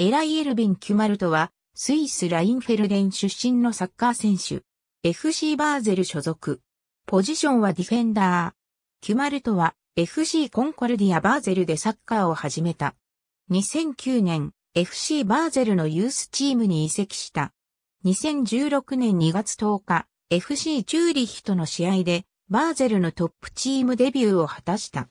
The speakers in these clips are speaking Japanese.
エライ・エルビン・キュマルトは、スイス・ラインフェルデン出身のサッカー選手。FC バーゼル所属。ポジションはディフェンダー。キュマルトは FC コンコルディア・バーゼルでサッカーを始めた。2009年、FC バーゼルのユースチームに移籍した。2016年2月10日、FC チューリヒとの試合で、バーゼルのトップチームデビューを果たした。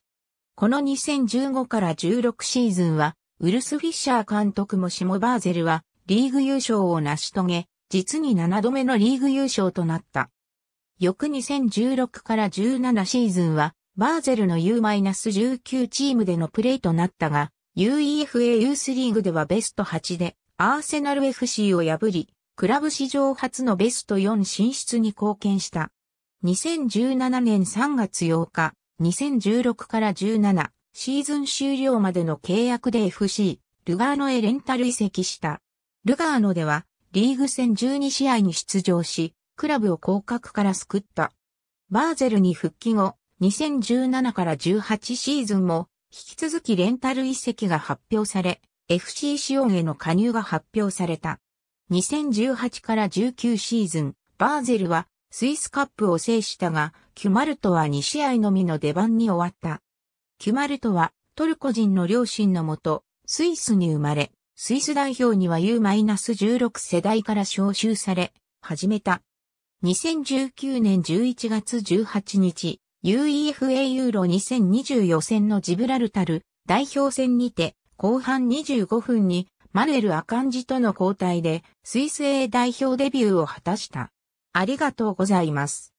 この2015から16シーズンは、ウルス・フィッシャー監督もシモバーゼルはリーグ優勝を成し遂げ、実に7度目のリーグ優勝となった。翌2016から17シーズンは、バーゼルの U-19 チームでのプレーとなったが、UEFA ユースリーグではベスト8で、アーセナル FC を破り、クラブ史上初のベスト4進出に貢献した。2017年3月8日、2016から17、シーズン終了までの契約で FC、ルガーノへレンタル移籍した。ルガーノでは、リーグ戦12試合に出場し、クラブを降格から救った。バーゼルに復帰後、2017から18シーズンも、引き続きレンタル移籍が発表され、FC シオンへの加入が発表された。2018から19シーズン、バーゼルはスイスカップを制したが、キュマルトは2試合のみの出番に終わった。キュマルトはトルコ人の両親のもと、スイスに生まれ、スイス代表には U-16 世代から招集され、始めた。2019年11月18日、UEFA ユーロ2020予選のジブラルタル代表戦にて、後半25分にマネエル・アカンジとの交代で、スイス A 代表デビューを果たした。ありがとうございます。